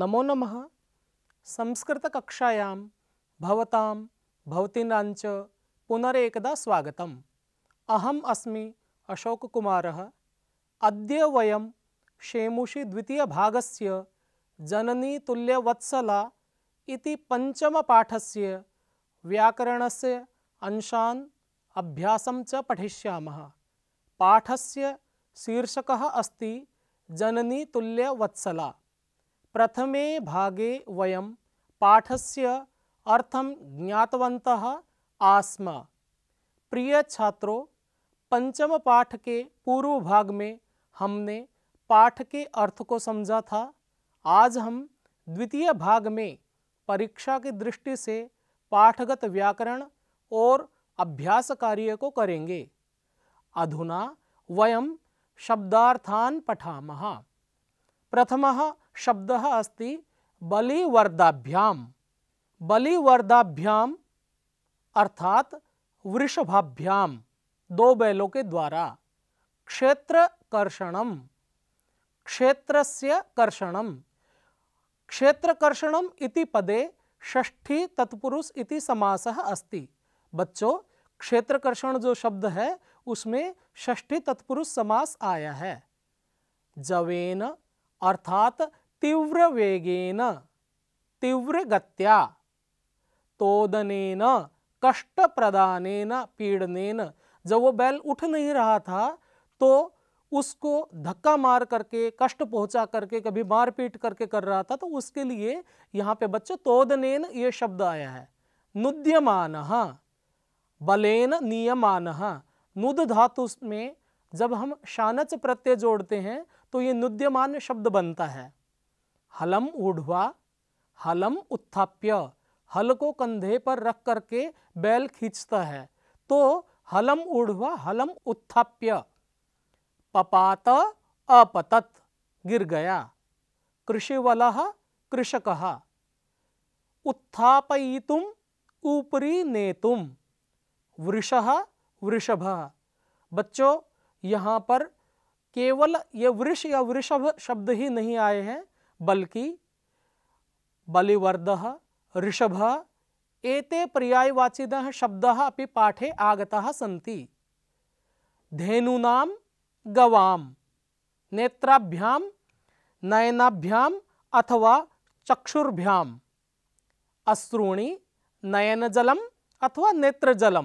नमो नमः संस्कृतकक्षायां भवतां भवतीनाञ्च पुनरेकदा स्वागतम् अदय अस्मि अशोककुमारः अद्य वयं शेमुषि द्वितीयभागस्य जननीतुल्यवत्सला इति पञ्चमपाठस्य व्याकरणस्य अंशान् अभ्यासं च पठिष्यामः पाठस्य शीर्षकः अस्ति जननीतुल्यवत्सला प्रथमे भागे वयम पाठस्य अर्थम ज्ञातवन्तः आस्म प्रिय छात्रों पंचम पाठ के पूर्व भाग में हमने पाठ के अर्थ को समझा था आज हम द्वितीय भाग में परीक्षा की दृष्टि से पाठगत व्याकरण और अभ्यास कार्य को करेंगे अधुना वयम शब्दार्थान पठा प्रथमः शब्द अस्त बलिवर्दाभ्या बलिवर्दाभ्या अर्थात वृषभाभ्या दो बैलों के द्वारा क्षेत्र कर्षण क्षेत्रस्य कर्षणम क्षेत्र क्षेत्रकर्षण पदे षष्ठी तत्पुरुष इति समासः अस्ति बच्चों क्षेत्रकर्षण जो शब्द है उसमें षष्ठी तत्पुरुष समास आया है जवेन अर्थात तीव्र वेगेन तीव्रगत्या तोदन कष्ट प्रदान पीड़नेन जब वो बैल उठ नहीं रहा था तो उसको धक्का मार करके कष्ट पहुंचा करके कभी मारपीट करके कर रहा था तो उसके लिए यहाँ पे बच्चों तोदनेन ये शब्द आया है नुद्यमान बलेन नियमान नुद धातु में जब हम शानच प्रत्यय जोड़ते हैं तो ये नुद्यमान शब्द बनता है हलम ओढ़वा हलम उत्थाप्य हल को कंधे पर रख करके बैल खींचता है तो हलम ओढ़वा हलम उत्थाप्य पपात अपतत गिर गया कृषिवल कृषक उत्थापयितुम ऊपरी नेतुम वृषह वृषभ बच्चों यहाँ पर केवल ये वृष या वृषभ शब्द ही नहीं आए हैं बल्कि बलिवर्द ऋषभ एते पर्यायवाचिद शब्द अभी पाठे आगता सी धेनूना गवाम नेत्राभ्याम नयनाभ्याम अथवा चक्षुर्भ्याम अश्रूणी नयनजल अथवा नेत्रजल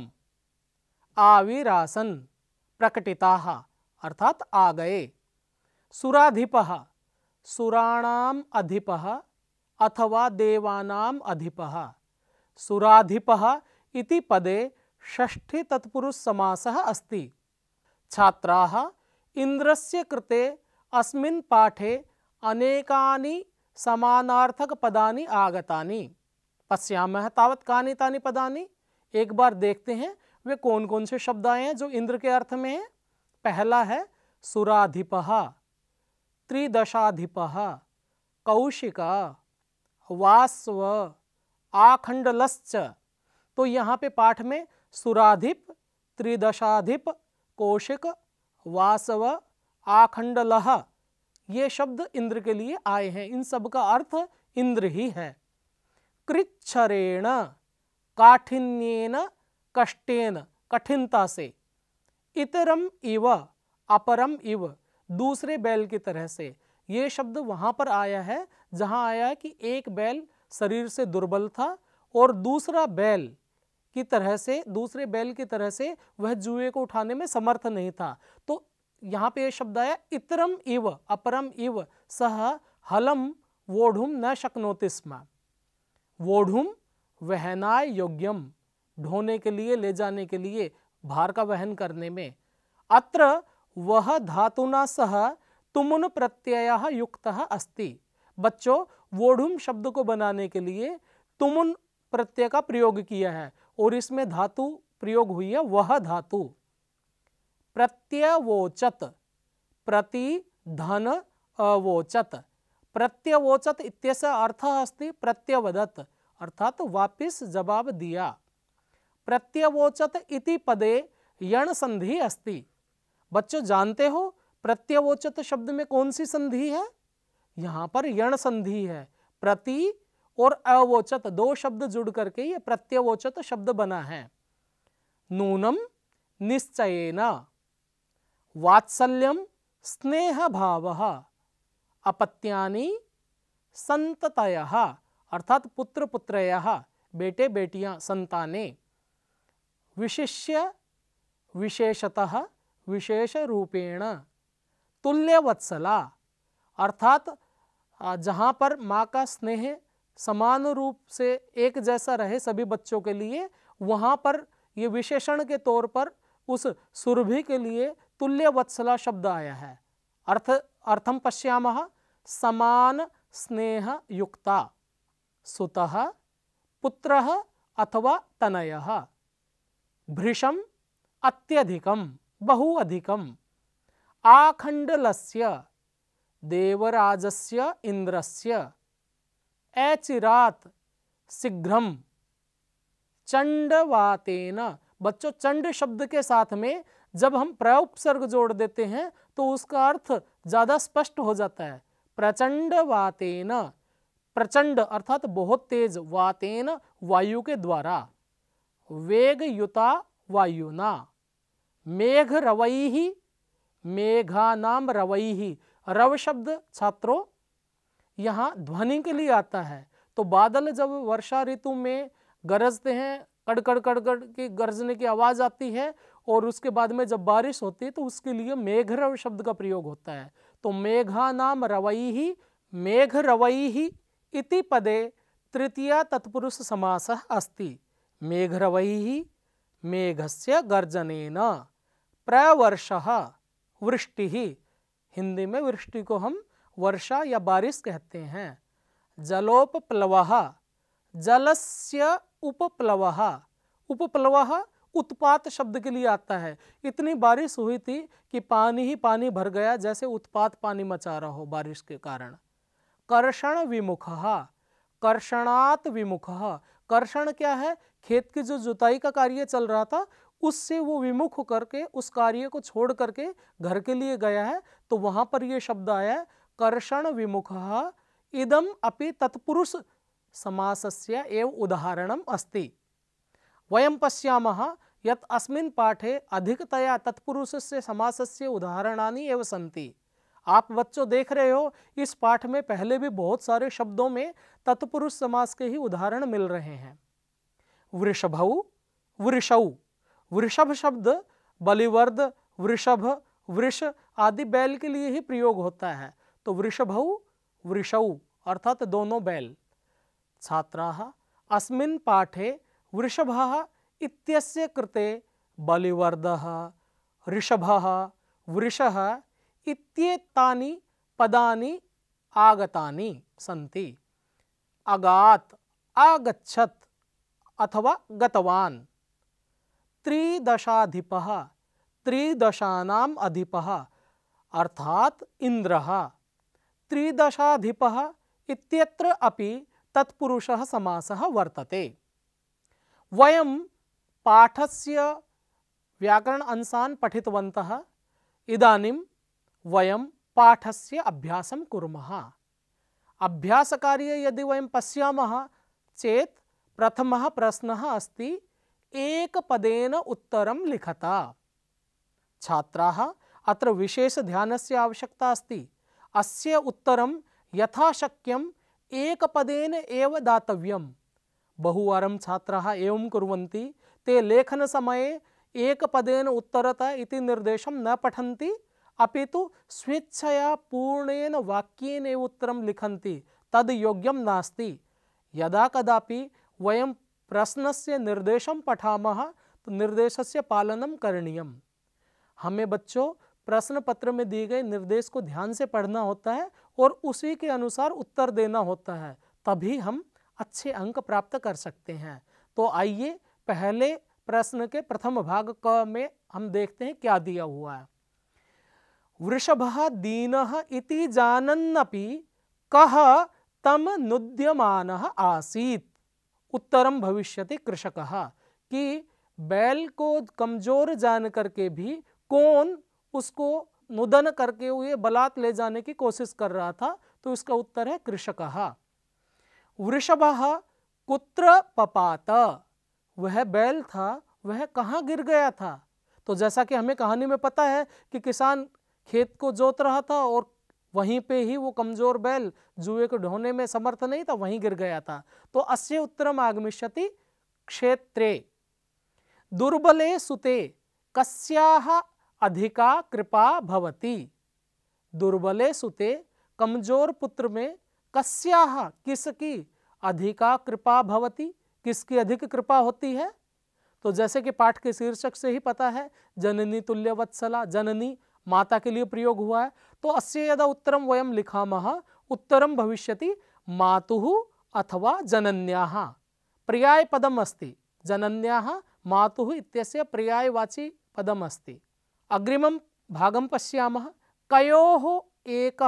आविरासन प्रकटिता अर्थात आगए सुराधिप सुराणाम अधिप अथवा देवानाम अधिप सुराधिप इति पदे षष्ठी तत्पुरुष समासः अस्ति छात्राः इंद्रस्य कृते अस्मिन् पाठे अनेकानि समानार्थक पदानि आगतानि पश्यामः तावत् कानि तानि पदानि एक बार देखते हैं वे कौन कौन से शब्द आए हैं जो इंद्र के अर्थ में हैं पहला है सुराधिपहा त्रिदशाधिप कौशिक वास्व आखंडलश्च तो यहाँ पे पाठ में सुराधिप त्रिदशाधिप कौशिक वास्व आखंडलह ये शब्द इंद्र के लिए आए हैं इन सब का अर्थ इंद्र ही है कृच्छरेण काठिन्येन कष्टेन कठिनता से इतरम इव अपरम इव दूसरे बैल की तरह से ये शब्द वहाँ पर आया है जहाँ आया है कि एक बैल शरीर से दुर्बल था और दूसरा बैल की तरह से दूसरे बैल की तरह से वह जुए को उठाने में समर्थ नहीं था तो यहाँ पे यह शब्द आया इतरम इव अपरम इव सह हलम वोढ़ुम न शक्नोति स्म वोढ़ुम वहनाय योग्यम ढोने के लिए ले जाने के लिए भार का वहन करने में अत्र वह धातुना सह तुमुन प्रत्यय युक्त अस्ति बच्चों वोढ़ुम शब्द को बनाने के लिए तुमुन प्रत्यय का प्रयोग किया है और इसमें धातु प्रयोग हुई है वह धातु प्रत्यवोचत प्रति धन अवोचत प्रत्यवोचत इत्यस अर्थ अस्ति प्रत्यवदत अर्थात तो वापिस जवाब दिया प्रत्यवोचत इति पदे यण संधि अस्ति बच्चों जानते हो प्रत्यवोचत शब्द में कौन सी संधि है यहां पर यण संधि है प्रति और अवोचत दो शब्द जुड़ करके ये प्रत्यवोचत शब्द बना है नूनम निश्चय वात्सल्यम स्नेह भाव अपत्यानी संततय अर्थात पुत्र पुत्रय बेटे बेटियां संताने विशिष्य विशेषतः विशेष रूपेण तुल्यवत्सला अर्थात जहाँ पर माँ का स्नेह समान रूप से एक जैसा रहे सभी बच्चों के लिए वहाँ पर ये विशेषण के तौर पर उस सुरभि के लिए तुल्य वत्सला शब्द आया है अर्थ अर्थम पश्याम समान स्नेह युक्ता सुत पुत्र अथवा तनय भृशम अत्यधिकम बहु अधिकम आखंडलस्य देवराजस्य इंद्रस्य ऐचिरात शीघ्रम चंडवातेन बच्चों चंड शब्द के साथ में जब हम प्रयोपसर्ग जोड़ देते हैं तो उसका अर्थ ज़्यादा स्पष्ट हो जाता है प्रचंड वातेन प्रचंड अर्थात बहुत तेज वातेन वायु के द्वारा वेगयुता वायुना मेघ रवई ही मेघा नाम रवई ही रव शब्द छात्रों यहाँ ध्वनि के लिए आता है तो बादल जब वर्षा ऋतु में गरजते हैं कड़ कड़ कड़ कड़ की गरजने की आवाज़ आती है और उसके बाद में जब बारिश होती है तो उसके लिए मेघ रव शब्द का प्रयोग होता है तो मेघा नाम रवई ही मेघ रवई ही इति पदे तृतीय तत्पुरुष समास अस्ति मेघ रवई ही मेघस्य गर्जनेन प्रवर्ष वृष्टि ही हिंदी में वृष्टि को हम वर्षा या बारिश कहते हैं जलोपप्लव जलस्य उपप्लव उपप्लव उत्पात शब्द के लिए आता है इतनी बारिश हुई थी कि पानी ही पानी भर गया जैसे उत्पात पानी मचा रहा हो बारिश के कारण कर्षण विमुख कर्षणात विमुख कर्षण क्या है खेत की जो जुताई का कार्य चल रहा था उससे वो विमुख होकर के उस कार्य को छोड़ करके घर के लिए गया है तो वहां पर ये शब्द आया कर्षण विमुख इदम अपि तत्पुरुष समासस्य एव उदाहरणम अस्ति वयम पश्याम यत अस्मिन् पाठे अधिकतया तत्पुरुषस्य समासस्य उदाहरणानि एव सन्ति आप बच्चों देख रहे हो इस पाठ में पहले भी बहुत सारे शब्दों में तत्पुरुष समास के ही उदाहरण मिल रहे हैं वृषभ वृषऊ वृषभ शब्द बलिवर्द वृषभ वृष आदि बैल के लिए ही प्रयोग होता है तो वृषभ वृषऊ अर्थात दोनों बैल छात्रा अस्मिन पाठे वृषभ इत्यस्य कृते बलिवर्द ऋषभ वृष इत्येतानि पदानि आगतानि सन्ति अगात आगच्छत अथवा गतवान त्रिदशाधिप त्रिदशानाम अधिप अर्थात इंद्र त्रिदशाधिप इत्यत्र अपि तत्पुरुषः समासः वर्तते वयं पाठस्य व्याकरण अंशान् पठितवन्तः इदानीं वयं पाठस्य अभ्यासं अभ्यास कार्य यदि वयं पश्यामः चेत प्रथम प्रश्न अस्ति एक पदेन उत्तर लिखता छात्राः अत्र से आवश्यकता अस्त अस्तर उत्तरं एक पदेन एव दातव्यं बहुवार छात्र एवं कुर्वन्ति ते लेखन समय एक पदेन उत्तरता इति निर्देशम न पठन्ति अपि तु स्वेच्छया पूर्णेन वाक्येन एव उत्तरं लिखन्ति तद् योग्यं नास्ति यदा कदापि वयम प्रश्न से निर्देशम पठा तो निर्देश से पालनम करनीय हमें बच्चों प्रश्न पत्र में दिए गए निर्देश को ध्यान से पढ़ना होता है और उसी के अनुसार उत्तर देना होता है तभी हम अच्छे अंक प्राप्त कर सकते हैं तो आइए पहले प्रश्न के प्रथम भाग क में हम देखते हैं क्या दिया हुआ है वृषभ दीन इति जानन्नपि कह तम नुद्यमान आसीत उत्तरम भविष्यति कृषक कि बैल को कमजोर जान करके भी कौन उसको नुदन करके हुए बलात् ले जाने की कोशिश कर रहा था तो इसका उत्तर है कृषक वृषभ कुत्र पपात वह बैल था वह कहाँ गिर गया था तो जैसा कि हमें कहानी में पता है कि किसान खेत को जोत रहा था और वहीं पे ही वो कमजोर बैल जुए को ढोने में समर्थ नहीं था वहीं गिर गया था तो अस्य उत्तरम आगमिष्यति क्षेत्रे दुर्बले सुते कस्या अधिका कृपा भवती दुर्बले सुते कमजोर पुत्र में कस्या किसकी अधिका कृपा भवती किसकी अधिक कृपा होती है तो जैसे कि पाठ के शीर्षक से ही पता है जननी तुल्य वत्सला जननी माता के लिए प्रयोग हुआ है तो अस्य यदा उत्तरम वयम लिखा उत्तरम भविष्यति मातु अथवा जनन्या पर्याय पदम अस्ति जनन्या मातु इत्यस्य पर्यायवाची पदम अस्ति अग्रिमं भागं पशा कयो एक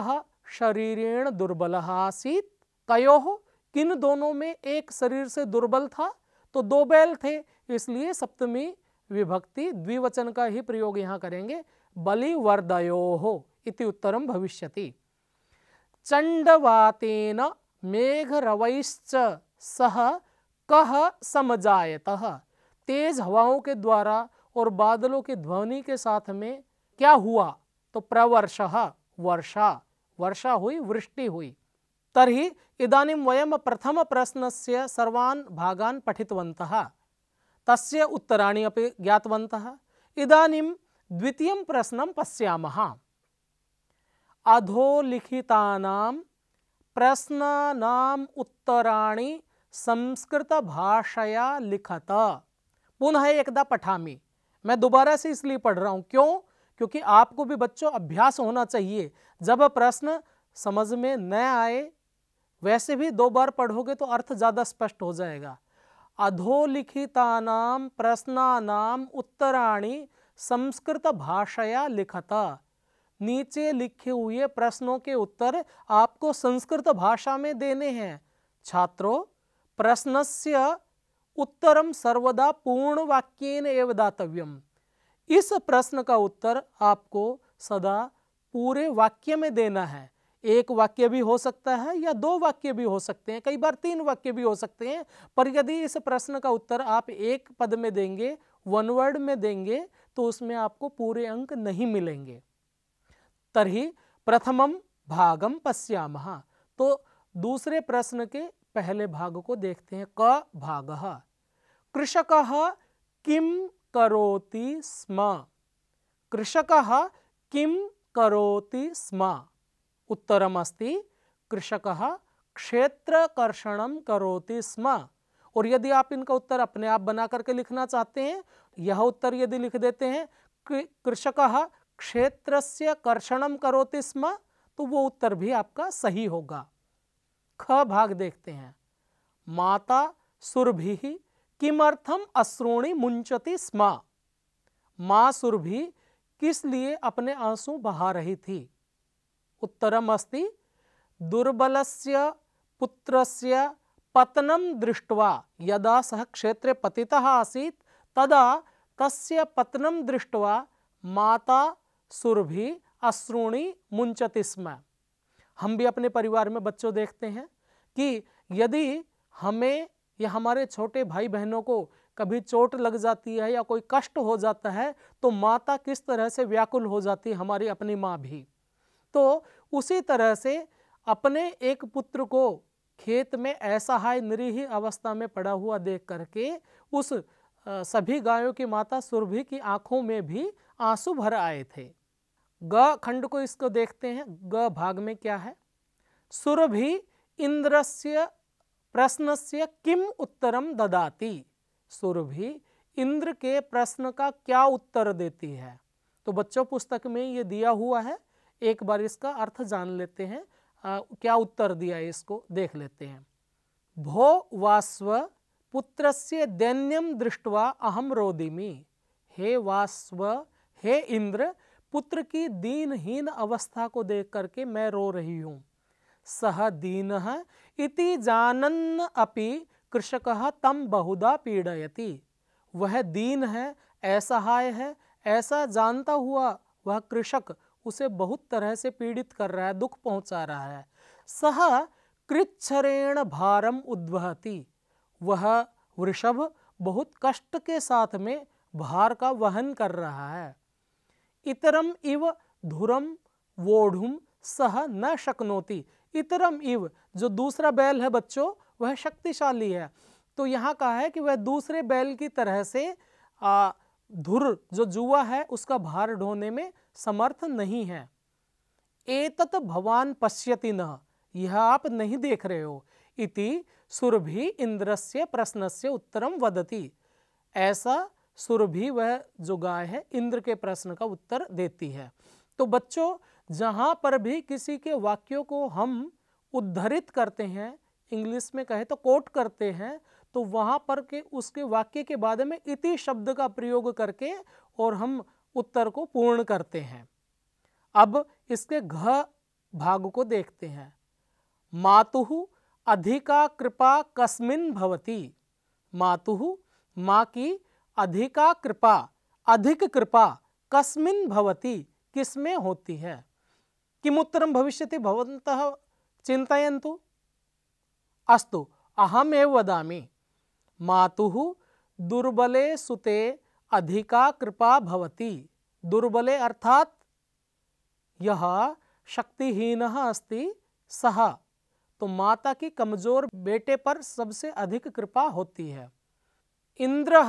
शरीरेण दुर्बल आसी कयो किन दोनों में एक शरीर से दुर्बल था तो दो बैल थे इसलिए सप्तमी विभक्ति द्विवचन का ही प्रयोग यहाँ करेंगे बलिवर्दयो उत्तर भविष्य चंडवातेन मेघरवैश्च सह कह समजायत तेज हवाओं के द्वारा और बादलों के ध्वनि के साथ में क्या हुआ तो प्रवर्ष वर्षा वर्षा हुई वृष्टि हुई तरी इदानीं वयम प्रथम से सर्वान् भागान् पठितवन्तः तस्य उत्तराणि अपि इदानीं प्रश्न पशा अधोलिखिता अधोलिखितानां उत्तरा संस्कृत संस्कृतभाषया लिखत पुनः एकदा पठामी मैं दोबारा से इसलिए पढ़ रहा हूँ क्यों क्योंकि आपको भी बच्चों अभ्यास होना चाहिए जब प्रश्न समझ में न आए वैसे भी दो बार पढ़ोगे तो अर्थ ज़्यादा स्पष्ट हो जाएगा अधोलिखिता प्रश्नानाम उत्तराणी संस्कृत भाषया लिखता नीचे लिखे हुए प्रश्नों के उत्तर आपको संस्कृत भाषा में देने हैं छात्रों से उत्तरम सर्वदा पूर्ण वाक्यन एवं दातव्यम इस प्रश्न का उत्तर आपको सदा पूरे वाक्य में देना है एक वाक्य भी हो सकता है या दो वाक्य भी हो सकते हैं कई बार तीन वाक्य भी हो सकते हैं पर यदि इस प्रश्न का उत्तर आप एक पद में देंगे वन वर्ड में देंगे तो उसमें आपको पूरे अंक नहीं मिलेंगे तरही प्रथमम भागम पश्याम तो दूसरे प्रश्न के पहले भाग को देखते हैं क भाग कृषक किम करोति स्म कृषक किम करोति स्म उत्तरमस्ति कृषक क्षेत्रकर्षण करोति स्म और यदि आप इनका उत्तर अपने आप बना करके लिखना चाहते हैं यह उत्तर यदि लिख देते हैं कृषक क्षेत्र से कर्षणम करोति स्म तो वो उत्तर भी आपका सही होगा ख भाग देखते हैं माता सुरभि किमर्थम अश्रोणी मुंचती स्म माँ सुरभि किस लिए अपने आंसू बहा रही थी उत्तरम अस्ति दुर्बलस्य पुत्रस्य पतनम दृष्ट्वा यदा सह क्षेत्रे पति आसी तदा तस्य पतनं दृष्ट्वा माता सुरभि अश्रूणी मुंचती स्म हम भी अपने परिवार में बच्चों देखते हैं कि यदि हमें या हमारे छोटे भाई बहनों को कभी चोट लग जाती है या कोई कष्ट हो जाता है तो माता किस तरह से व्याकुल हो जाती है हमारी अपनी माँ भी तो उसी तरह से अपने एक पुत्र को खेत में ऐसा निरीह अवस्था में पड़ा हुआ देख करके उस सभी गायों की माता सुरभि की आंखों में भी आंसू भर आए थे ग खंड को इसको देखते हैं ग भाग में क्या है सुरभि इंद्रस्य प्रश्नस्य किम उत्तरम ददाती सुरभि इंद्र के प्रश्न का क्या उत्तर देती है तो बच्चों पुस्तक में ये दिया हुआ है एक बार इसका अर्थ जान लेते हैं आ, क्या उत्तर दिया है इसको देख लेते हैं भो वास्व पुत्र से दैन्यम दृष्टवा अहम रोदिमी हे वास्व हे इंद्र पुत्र की दीनहीन अवस्था को देख करके मैं रो रही हूँ सह दीन इति जानन अपि कृषक तम बहुधा पीड़यति वह दीन है असहाय है ऐसा जानता हुआ वह कृषक उसे बहुत तरह से पीड़ित कर रहा है दुख पहुंचा रहा है सह कृच्छरेण भारम उद्वहती वह वृषभ बहुत कष्ट के साथ में भार का वहन कर रहा है इतरम इव धुरम वोढ़ुम सह न शक्नोती इतरम इव जो दूसरा बैल है बच्चों वह शक्तिशाली है तो यहाँ कहा है कि वह दूसरे बैल की तरह से आ, धुर जो जुआ है उसका भार ढोने में समर्थ नहीं है एतत भवान पश्यति न यह आप नहीं देख रहे हो इति सुरभि इंद्रस्य प्रश्नस्य उत्तरम वदति ऐसा सुरभि वह जो गाय है इंद्र के प्रश्न का उत्तर देती है तो बच्चों जहाँ पर भी किसी के वाक्यों को हम उद्धरित करते हैं इंग्लिश में कहे तो कोट करते हैं तो वहाँ पर के उसके वाक्य के बाद में इति शब्द का प्रयोग करके और हम उत्तर को पूर्ण करते हैं अब इसके घ भाग को देखते हैं मातु अधिका कृपा कस्मिन भवती मातु माँ की अधिका कृपा अधिक कृपा कस्मिन भवती किसमें होती है किमुत्तरम भविष्य भवन्तः चिंतयन्तु अस्तु अहमे वदामि मातु दुर्बले सुते अधिका कृपा भवती दुर्बले अर्थात यह शक्तिहीन अस्ति सह तो माता की कमजोर बेटे पर सबसे अधिक कृपा होती है इंद्र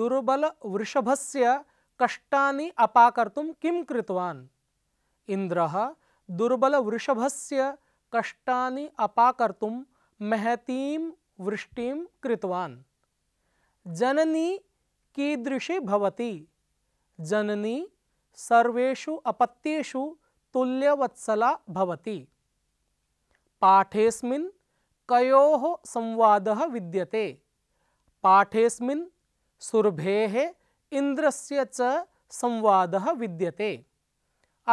दुर्बल वृषभ कष्टानि अपाकर्तुम किम कृतवान इंद्र दुर्बल से कष्टानि अपाकर्तुम महतीम वृष्टि कृतवान् जननी कीदृशी भवती जननी सर्वेषु अपत्येषु तुल्यवत्सला भवती पाठेस्मिन् कयोः संवादः विद्यते पाठेस्मिन् सुरभेः इन्द्रस्य च संवादः विद्यते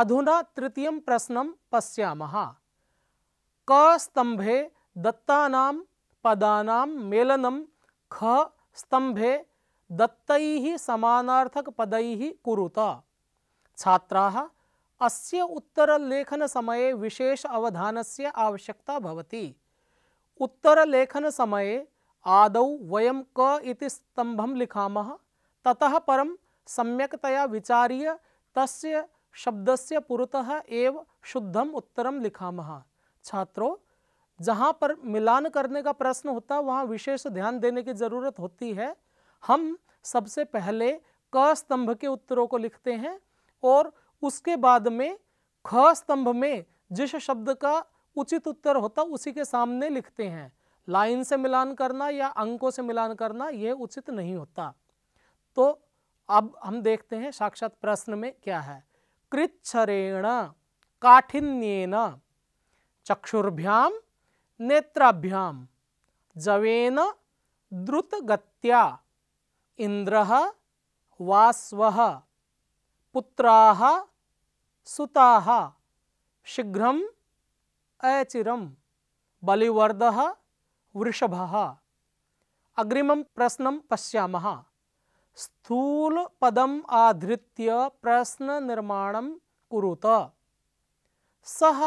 अधुना तृतीयं प्रश्नं पश्यामः क स्तम्भे दत्तानां पदानाम मेलनम ख स्तंभे दत्तैः समानार्थक पदैः कुरुत छात्रा अस्य उत्तरलेखनसमये विशेष अवधानस्य आवश्यकता भवति समय आदौ वयम क इति स्तम्भं लिखामः ततः परं विचार्य तस्य शब्दस्य पुरतः एव लिखा उत्तरं लिखामः छात्रों जहाँ पर मिलान करने का प्रश्न होता है वहाँ विशेष ध्यान देने की ज़रूरत होती है हम सबसे पहले क स्तंभ के उत्तरों को लिखते हैं और उसके बाद में ख स्तंभ में जिस शब्द का उचित उत्तर होता उसी के सामने लिखते हैं लाइन से मिलान करना या अंकों से मिलान करना यह उचित नहीं होता तो अब हम देखते हैं साक्षात प्रश्न में क्या है कृच्छरेण काठिन्येन चक्षुर्भ्याम नेत्राभ्याम जवेन द्रुतगत्या इंद्र पुत्र सुता शीघ्र शीघ्रम् बलिवर्द वृषभ अग्रिम प्रश्न पशा पश्यामः स्थूलपदम् आधृत्य निर्माण कुरुत सह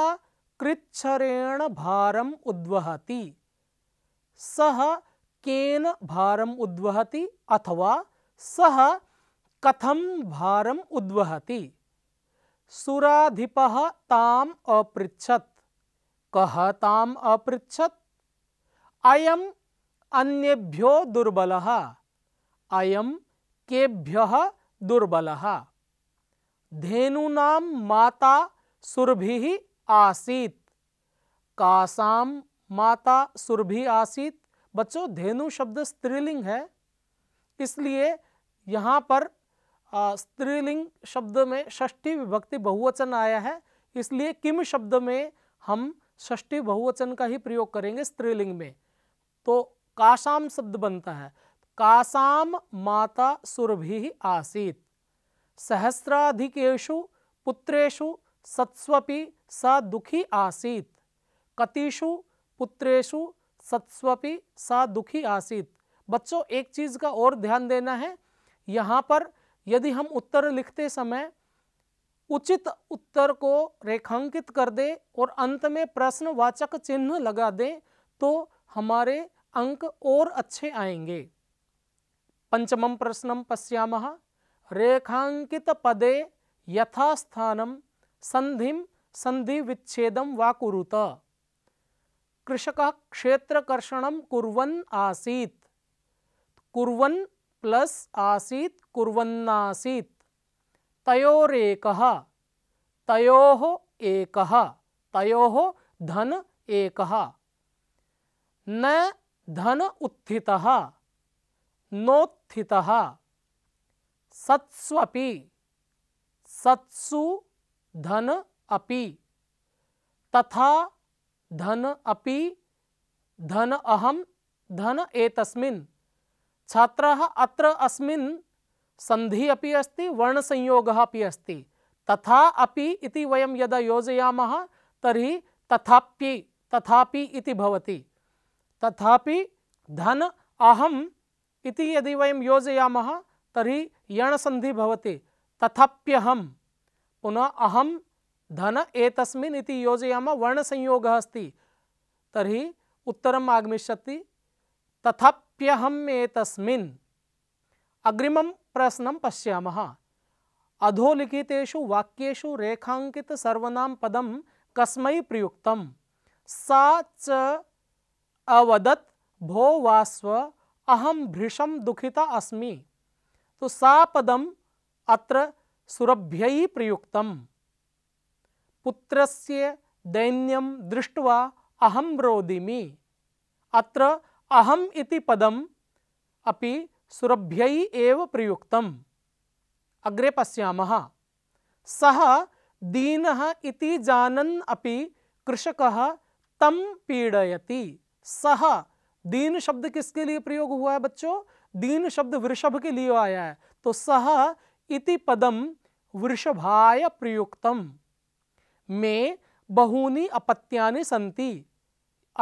कृच्छ्रेण भारम उद्वहति सह केन भारम उद्वहति अथवा सह कथम भारम उद्वहति सुराधिप ताम अपृछत कह ताम अपृछत अयम अन्येभ्यो दुर्बल अयम केभ्य दुर्बल धेनूना माता सुरभि आसीत कासाम माता सुरभि आसीत बच्चों धेनु शब्द स्त्रीलिंग है इसलिए यहाँ पर स्त्रीलिंग शब्द में षष्ठी विभक्ति बहुवचन आया है इसलिए किम शब्द में हम षष्ठी बहुवचन का ही प्रयोग करेंगे स्त्रीलिंग में तो काशाम शब्द बनता है कासाम माता सुरभि आसीत सहस्राधिकेशु पुत्रेशु सत्स्वपि स दुखी आसीत कतिषु पुत्रेषु सत्स्वपि स दुखी आसीत बच्चों एक चीज़ का और ध्यान देना है यहाँ पर यदि हम उत्तर लिखते समय उचित उत्तर को रेखांकित कर दे और अंत में प्रश्नवाचक चिन्ह लगा दें तो हमारे अंक और अच्छे आएंगे पंचम प्रश्न पश्या रेखांकित पदे यथास्थानम संधि संधि विच्छेद वा कुरुत कृषक क्षेत्रकर्षण कुरन आसी कुरन प्लस आसी कुर्वन्नासीत तयोरेक तयो एक तयो धन एक न धन उत्थित नोत्थित सत्स्वपि सत्सु धन अपि तथा धन अपि धन अहम धन एतस्मिन् छात्रः अत्र अस्मिन् संधि अपि अस्ति वर्ण वर्णसंयोगः अपि अस्ति तथा अपि इति वयं यदा योजयामः तर्हि तथाप्य तथापि इति भवति तथापि धन अहम् इति यदि वयं योजयामः तर्हि यण संधि भवति तथाप्यहम् पुनः अहम धन एतस्मिन् इति योजयाम वर्ण संयोग अस्ति तर्हि उत्तरम् आगमिष्यति तथाप्यहम् एतस्मिन् अग्रिमं प्रश्नं पश्यामः अधोलिखितेषु वाक्येषु रेखाङ्कितसर्वनां पदं कस्मै प्रयुक्तं सा च अवदत् भो वास्व अहम भृशं दुखिता अस्मि तो सा पदम अत्र सुरभ्य प्रयुक्त पुत्र दैन्यम दृष्ट्वा अहम रोदिमि अत्र अहम इति पदम अपि सुरभ्य प्रयुक्त अग्रे पशा सह दीन जानन जानन् अपि तम पीड़यति सह दीन शब्द किसके लिए प्रयोग हुआ है बच्चों दीन शब्द वृषभ के लिए आया है तो सह इति पदम वृषभाय प्रयुक्तम मे बहूनी अपत्यानि सन्ति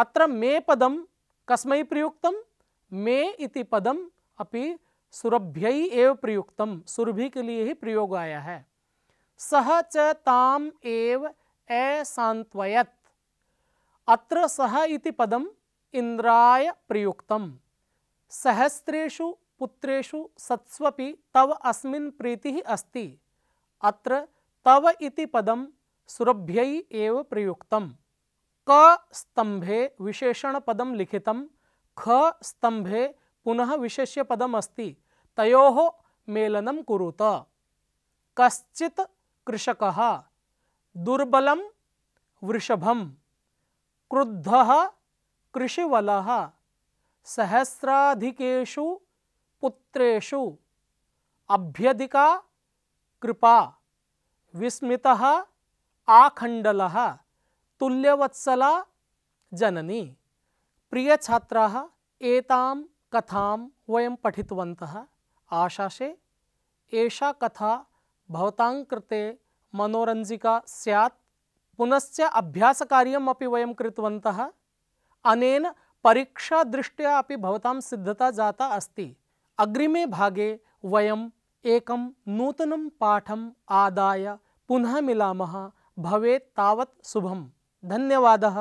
अत्र मे पदम कस्मै प्रयुक्तम मे इति पदम अपि सुरभ्यई एव प्रयुक्तम सुरभि के लिए ही प्रयोग आया है सह च ताम एव असांत्वयत अत्र सह इति पदम इंद्राय प्रयुक्तम सहस्रेषु पुत्रेषु सत्स्वपि तव अस्मिन् प्रीतिः अस्ति अत्र तव इति पदम सुरभ्यै एव प्रयुक्तम क स्तंभे विशेषण पदम लिखित ख स्तंभे पुनः विशेष्य पदम अस्ति तयोः मेलनं कुरुत कश्चित् कृषकः दुर्बलं वृषभं क्रुद्धः कृषिवलः सहस्राधिकेषु पुत्रेषु अभ्यधिका कृपा विस्मित आखंडल तुल्यवत्सला जननी प्रिय छात्र एताम कथाम वयम पठितवंत आशासे एषा कथा भवतां कृते मनोरञ्जिका स्यात् पुनश्च अभ्यासकार्यमपि वयम कृतवन्तः अनेन परीक्षा परीक्षादृष्ट्या अपि भवतां सिद्धता जाता अस्ति अग्रिमे भागे वयम एक नूतन पाठ आदा पुनः मिला भवे तावत् शुभम धन्यवाद